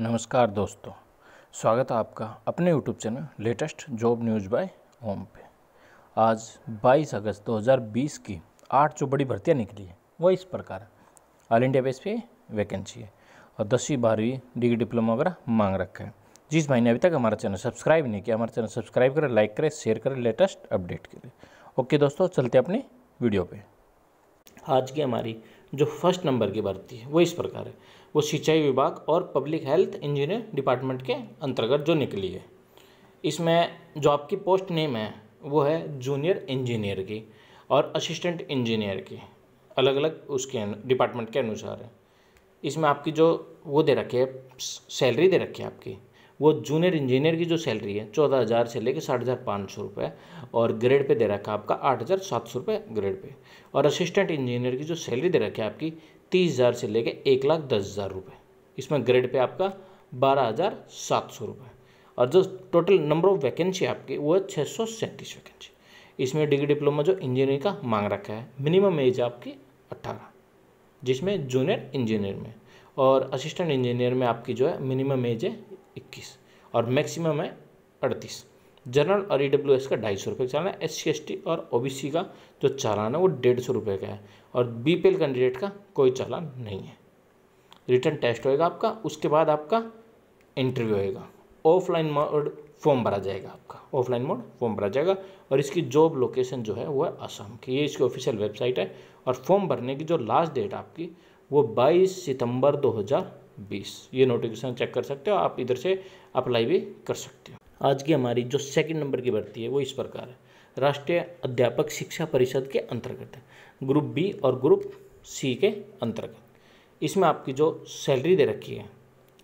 नमस्कार दोस्तों स्वागत है आपका अपने YouTube channel latest job news by home पे आज 22 अगस्त 2020 की आठ जो बड़ी भर्तियाँ निकली है वो इस प्रकार है ऑल इंडिया बेस पे वैकेंसी है और दसवीं बारहवीं डिग्री डिप्लोमा वगैरह मांग रखा है जिस भाई ने अभी तक हमारा चैनल सब्सक्राइब नहीं किया हमारा चैनल सब्सक्राइब करें लाइक करें शेयर करें लेटेस्ट अपडेट के लिए ओके दोस्तों चलते अपने वीडियो पर आज की हमारी जो फर्स्ट नंबर की भर्ती है वो इस प्रकार है वो सिंचाई विभाग और पब्लिक हेल्थ इंजीनियर डिपार्टमेंट के अंतर्गत जो निकली है इसमें जो आपकी पोस्ट नेम है वो है जूनियर इंजीनियर की और असिस्टेंट इंजीनियर की अलग अलग उसके डिपार्टमेंट के अनुसार है इसमें आपकी जो वो दे रखी है सैलरी दे रखी है आपकी वो जूनियर इंजीनियर की जो सैलरी है चौदह हज़ार से लेकर साठ हज़ार पाँच सौ रुपये और ग्रेड पे दे रखा है आपका आठ हज़ार सात सौ रुपये ग्रेड पे और असिस्टेंट इंजीनियर की जो सैलरी दे रखी है आपकी तीस हज़ार से लेकर एक लाख दस हज़ार रुपये इसमें ग्रेड पे आपका बारह हज़ार सात सौ रुपये और जो टोटल नंबर ऑफ वैकेंसी आपकी वो है छः सौ सैंतीस वैकेंसी इसमें डिग्री डिप्लोमा जो इंजीनियरिंग का मांग रखा है मिनिमम एज आपकी अट्ठारह जिसमें जूनियर इंजीनियर में और असिस्टेंट इंजीनियर में आपकी जो है मिनिमम एज है इक्कीस और मैक्सिमम है अड़तीस जनरल और ई डब्ल्यू एस का ढाई सौ रुपये का चालान है एस सी एस टी और ओ बी सी का जो चालान है वो डेढ़ सौ रुपये का है और बी पी एल कैंडिडेट का कोई चालान नहीं है रिटर्न टेस्ट होएगा आपका उसके बाद आपका इंटरव्यू होएगा ऑफलाइन मोड फॉर्म भरा जाएगा आपका ऑफलाइन मोड फॉर्म भरा जाएगा और इसकी जॉब लोकेशन जो है वो है असम की ये इसकी ऑफिशियल वेबसाइट है और फॉर्म भरने की जो लास्ट डेट आपकी वो सितम्बर दो हज़ार बीस ये नोटिफिकेशन चेक कर सकते हो आप इधर से अप्लाई भी कर सकते हो आज की हमारी जो सेकंड नंबर की भर्ती है वो इस प्रकार है राष्ट्रीय अध्यापक शिक्षा परिषद के अंतर्गत ग्रुप बी और ग्रुप सी के अंतर्गत इसमें आपकी जो सैलरी दे रखी है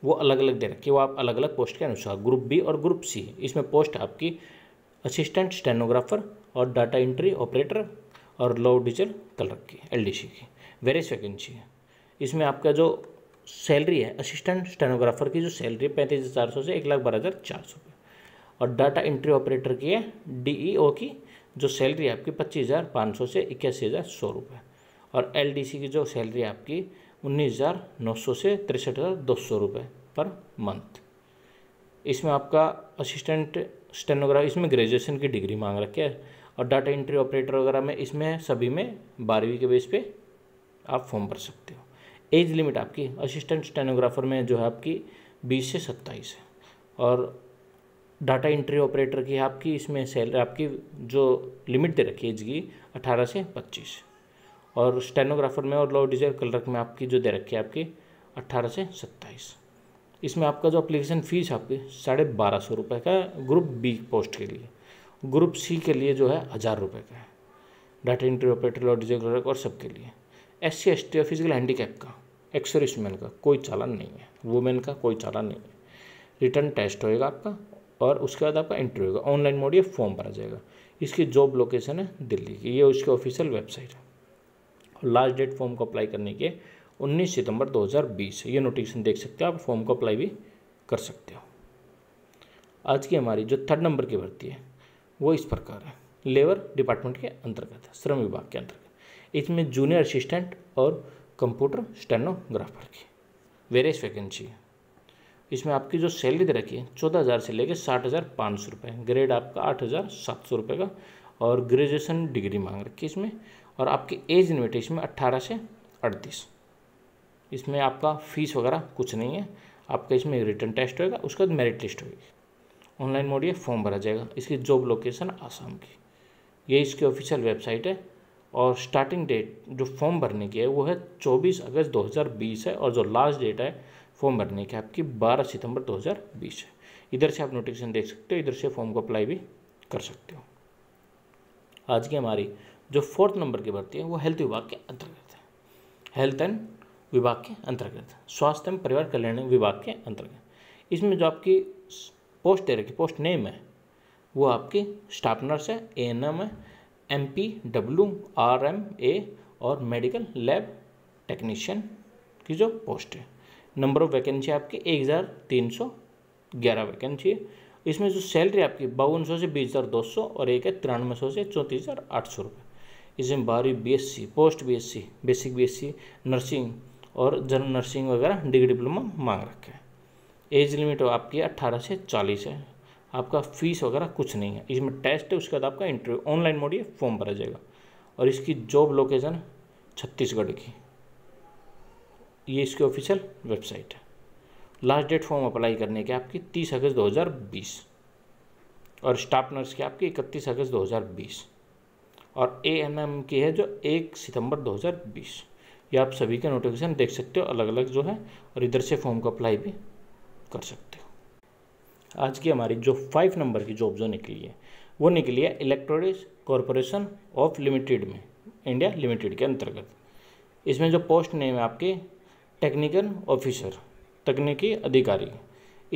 वो अलग अलग दे रखी है वो आप अलग अलग पोस्ट के अनुसार ग्रुप बी और ग्रुप सी इसमें पोस्ट आपकी असिस्टेंट स्टेनोग्राफर और डाटा एंट्री ऑपरेटर और लॉ टीचर कल रखी है एल की वेरियस वैकेंसी है इसमें आपका जो सैलरी है असिस्टेंट स्टेनोग्राफर की जो सैलरी है पैंतीस हज़ार सौ से एक लाख बारह हज़ार चार सौ और डाटा एंट्री ऑपरेटर की है डीईओ की जो सैलरी है आपकी पच्चीस हज़ार पाँच सौ से इक्यासी हज़ार सौ रुपये और एलडीसी की जो सैलरी है आपकी उन्नीस हज़ार नौ सौ से तिरसठ हज़ार दो सौ रुपये पर मंथ इसमें आपका असिस्टेंट स्टेनोग्राफर इसमें ग्रेजुएशन की डिग्री मांग रखी है और डाटा एंट्री ऑपरेटर वगैरह में इसमें सभी में बारहवीं के बेस पे आप फॉर्म भर सकते हो एज लिमिट आपकी असिस्टेंट स्टेनोग्राफर में जो है आपकी बीस से सत्ताईस है और डाटा इंट्री ऑपरेटर की आपकी इसमें सैलरी आपकी जो लिमिट दे रखी है एज की अठारह से पच्चीस और स्टेनोग्राफर में और लॉ डिजायर क्लर्क में आपकी जो दे रखी है आपकी अट्ठारह से सत्ताईस इसमें आपका जो अप्लीकेशन फ़ीस आपकी साढ़े बारह सौ रुपये का ग्रुप बी पोस्ट के लिए ग्रुप सी के लिए जो है हज़ार रुपये का है डाटा इंट्री ऑपरेटर लॉ डिजायर क्लर्क और के लिए एस सी एस टी और फिजिकल हैंडीकैप का एक्सरिश मैन का कोई चालान नहीं है वुमेन का कोई चालान नहीं है रिटर्न टेस्ट होएगा आपका और उसके बाद आपका इंटरव्यू होगा ऑनलाइन मोड या फॉर्म भरा जाएगा इसकी जॉब लोकेशन है दिल्ली की ये उसकी ऑफिशियल वेबसाइट है और लास्ट डेट फॉर्म को अप्लाई करने के 19 सितंबर 2020 ये नोटिफिकेशन देख सकते हो आप फॉर्म को अप्लाई भी कर सकते हो आज की हमारी जो थर्ड नंबर की भर्ती है वो इस प्रकार है लेबर डिपार्टमेंट के अंतर्गत श्रम विभाग के अंतर्गत इसमें जूनियर असिस्टेंट और कंप्यूटर स्टेनोग्राफर की वेरियस वैकेंसी है इसमें आपकी जो सैलरी दे रखी है चौदह हज़ार से लेकर साठ हज़ार पाँच सौ रुपये ग्रेड आपका आठ हज़ार सात सौ रुपये का और ग्रेजुएशन डिग्री मांग रखी है इसमें और आपकी एज लिमिट इसमें अट्ठारह से अड़तीस इसमें आपका फीस वगैरह कुछ नहीं है आपका इसमें रिटर्न टेस्ट होगा उसके बाद मेरिट लिस्ट होगी ऑनलाइन मोड ये फॉर्म भरा जाएगा इसकी जॉब लोकेशन आसाम की ये इसकी ऑफिशियल वेबसाइट है और स्टार्टिंग डेट जो फॉर्म भरने की है वो है 24 अगस्त 2020 है और जो लास्ट डेट है फॉर्म भरने की आपकी 12 सितंबर 2020 है इधर से आप नोटिफिकेशन देख सकते हो इधर से फॉर्म को अप्लाई भी कर सकते हो आज की हमारी जो फोर्थ नंबर की भर्ती है वो हेल्थ विभाग के अंतर्गत है हेल्थ एंड विभाग के अंतर्गत स्वास्थ्य एवं परिवार कल्याण विभाग के अंतर्गत इसमें जो आपकी पोस्ट दे रखी पोस्ट नेम है वो आपकी स्टाफ नर्स है ए एन एम है M P W R M A और मेडिकल लैब टेक्नीशियन की जो पोस्ट है नंबर ऑफ वैकेंसी आपकी एक हज़ार तीन सौ ग्यारह वैकेंसी है इसमें जो सैलरी आपकी बावन सौ से बीस हज़ार दो सौ और एक है तिरानवे सौ से चौंतीस हज़ार आठ सौ रुपये इसमें बारहवीं B S C post B S C basic B S C nursing और जनरल नर्सिंग वगैरह डिग्री डिप्लोमा मांग रखे हैं एज लिमिट आपकी अट्ठारह से चालीस है आपका फीस वगैरह कुछ नहीं है इसमें टेस्ट है उसके बाद आपका इंटरव्यू ऑनलाइन मोड ये फॉर्म भरा जाएगा और इसकी जॉब लोकेशन छत्तीसगढ़ की ये इसकी ऑफिशियल वेबसाइट है लास्ट डेट फॉर्म अप्लाई करने की आपकी तीस अगस्त 2020 और स्टाफ नर्स की आपकी इकतीस अगस्त 2020 और ए एम की है जो एक सितंबर 2020 ये आप सभी के नोटिफिकेशन देख सकते हो अलग अलग जो है और इधर से फॉर्म को अप्लाई भी कर सकते हो आज की हमारी जो फाइव नंबर की जॉब जो निकली है वो निकली है इलेक्ट्रॉनिक्स कॉरपोरेशन ऑफ लिमिटेड में इंडिया लिमिटेड के अंतर्गत इसमें जो पोस्ट नेम है आपके टेक्निकल ऑफिसर तकनीकी अधिकारी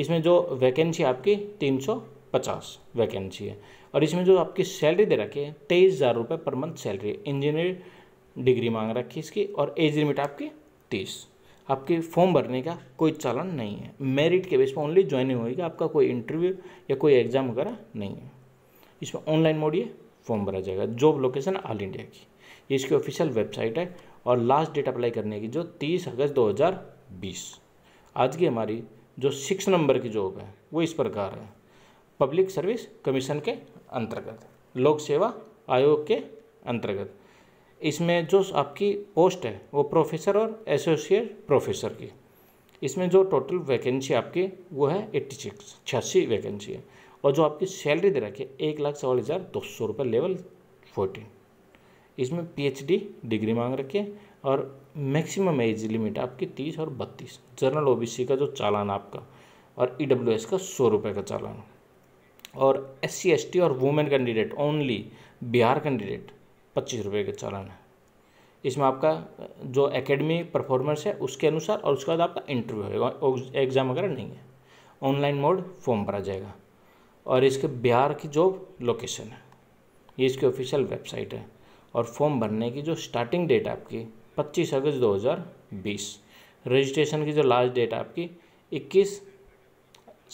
इसमें जो वैकेंसी आपकी तीन सौ पचास वैकेंसी है और इसमें जो आपकी सैलरी दे रखी है तेईस हज़ार रुपये पर मंथ सैलरी है इंजीनियर डिग्री मांग रखी है इसकी और एज लिमिट आपकी तीस आपके फॉर्म भरने का कोई चलन नहीं है मेरिट के बेस पर ओनली ज्वाइनिंग होगी आपका कोई इंटरव्यू या कोई एग्ज़ाम वगैरह नहीं है इसमें ऑनलाइन मोड ये फॉर्म भरा जाएगा जॉब लोकेशन ऑल इंडिया की ये इसकी ऑफिशियल वेबसाइट है और लास्ट डेट अप्लाई करने की जो तीस अगस्त दो हज़ार बीस आज की हमारी जो सिक्स नंबर की जॉब है वो इस प्रकार है पब्लिक सर्विस कमीशन के अंतर्गत लोक सेवा आयोग के अंतर्गत इसमें जो आपकी पोस्ट है वो प्रोफेसर और एसोसिएट प्रोफेसर की इसमें जो टोटल वैकेंसी आपकी वो है एट्टी सिक्स छियासी वैकेंसी है और जो आपकी सैलरी दे रखी है एक लाख सवाल हज़ार दो सौ रुपये लेवल फोर्टीन इसमें पीएचडी डिग्री मांग रखी है और मैक्सिमम एज लिमिट आपकी तीस और बत्तीस जनरल ओबीसी का जो चालान आपका और ई का सौ रुपये का चालान और एस सी और women candidate only Bihar candidate पच्चीस रुपये के चालान है इसमें आपका जो एकेडमी परफॉर्मेंस है उसके अनुसार और उसके बाद आपका इंटरव्यू होगा एग्ज़ाम वगैरह नहीं है ऑनलाइन मोड फॉर्म भरा जाएगा और इसके बिहार की जॉब लोकेशन है ये इसकी ऑफिशियल वेबसाइट है और फॉर्म भरने की जो स्टार्टिंग डेट आपकी 25 अगस्त 2020 रजिस्ट्रेशन की जो लास्ट डेट आपकी 21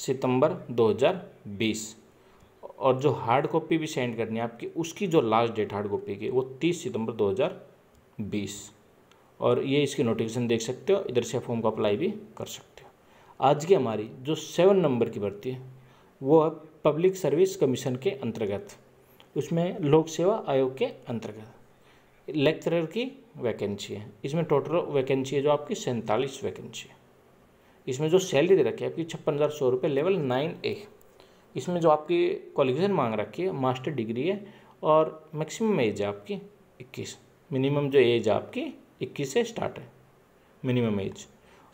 सितंबर 2020 और जो हार्ड कॉपी भी सेंड करनी है आपकी उसकी जो लास्ट डेट हार्ड कॉपी की वो तीस सितंबर 2020 और ये इसकी नोटिफिकेशन देख सकते हो इधर से फॉर्म को अप्लाई भी कर सकते हो आज की हमारी जो सेवन नंबर की भर्ती है वो है पब्लिक सर्विस कमीशन के अंतर्गत उसमें लोक सेवा आयोग के अंतर्गत लेक्चरर की वैकेंसी है इसमें टोटल वैकेंसी है जो आपकी सैंतालीस वैकेंसी है इसमें जो सैलरी दे रखी है आपकी छप्पन हज़ार सौ रुपये लेवल नाइन ए इसमें जो आपकी क्वालिफिकेशन मांग रखी है मास्टर डिग्री है और मैक्सिमम एज है आपकी इक्कीस मिनिमम जो एज है आपकी इक्कीस से स्टार्ट है मिनिमम एज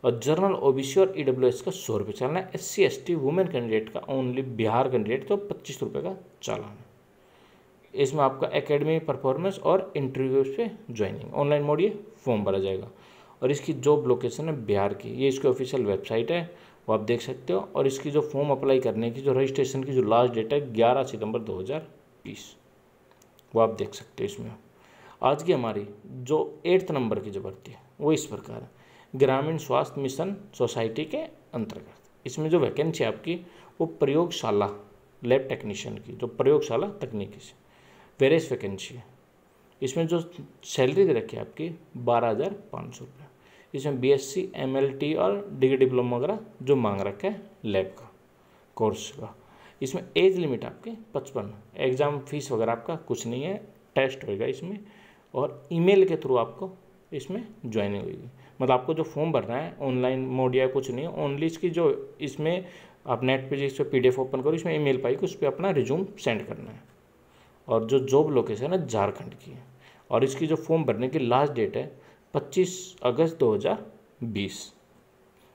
और जनरल ओबीसी और ई e का सौ रुपये चलना है S C S T women candidate का ओनली बिहार कैंडिडेट तो पच्चीस रुपये का चालान है इसमें आपका एकेडमी परफॉर्मेंस और इंटरव्यू पे ज्वाइनिंग ऑनलाइन मोड ये फॉर्म भरा जाएगा और इसकी जॉब लोकेशन है बिहार की ये इसकी ऑफिशियल वेबसाइट है वो आप देख सकते हो और इसकी जो फॉर्म अप्लाई करने की जो रजिस्ट्रेशन की जो लास्ट डेट है ग्यारह सितंबर 2020 वो आप देख सकते हो इसमें आज की हमारी जो एट्थ नंबर की जो भर्ती है वो इस प्रकार है ग्रामीण स्वास्थ्य मिशन सोसाइटी के अंतर्गत इसमें जो वैकेंसी आपकी वो प्रयोगशाला लैब टेक्नीशियन की जो प्रयोगशाला तकनीकी से वेरियस वैकेंसी है इसमें जो सैलरी दे रखी है आपकी बारह हज़ार पाँच सौ रुपये इसमें B S C M L T और डिग्री डिप्लोमा वगैरह जो मांग रखे हैं लैब का कोर्स का इसमें एज लिमिट आपकी पचपन एग्ज़ाम फीस वगैरह आपका कुछ नहीं है टेस्ट होएगा इसमें और ईमेल के थ्रू आपको इसमें ज्वाइनिंग होगी मतलब आपको जो फॉर्म भरना है ऑनलाइन मोड या कुछ नहीं है ओनली इसकी जो इसमें आप नेट पे जिस पी डी एफ ओपन करो इसमें ईमेल पाएगी उस पर अपना रिज्यूम सेंड करना है और जो जॉब लोकेशन है झारखंड की है और इसकी जो फॉर्म भरने की लास्ट डेट है 25 अगस्त 2020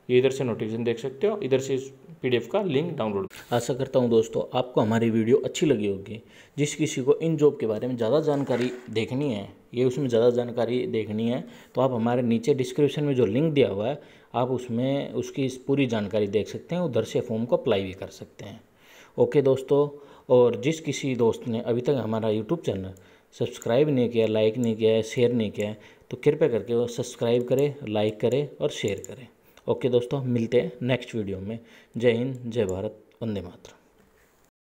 ये इधर से नोटिफिकेशन देख सकते हो इधर से इस पीडीएफ का लिंक डाउनलोड आशा करता हूँ दोस्तों आपको हमारी वीडियो अच्छी लगी होगी जिस किसी को इन जॉब के बारे में ज़्यादा जानकारी देखनी है ये उसमें ज़्यादा जानकारी देखनी है तो आप हमारे नीचे डिस्क्रिप्शन में जो लिंक दिया हुआ है आप उसमें उसकी पूरी जानकारी देख सकते हैं उधर से फॉर्म को अप्लाई भी कर सकते हैं ओके दोस्तों और जिस किसी दोस्त ने अभी तक हमारा यूट्यूब चैनल सब्सक्राइब नहीं किया लाइक नहीं किया शेयर नहीं किया तो कृपया करके सब्सक्राइब करें लाइक करें और शेयर करें ओके दोस्तों मिलते हैं नेक्स्ट वीडियो में जय हिंद जय भारत वंदे मातरम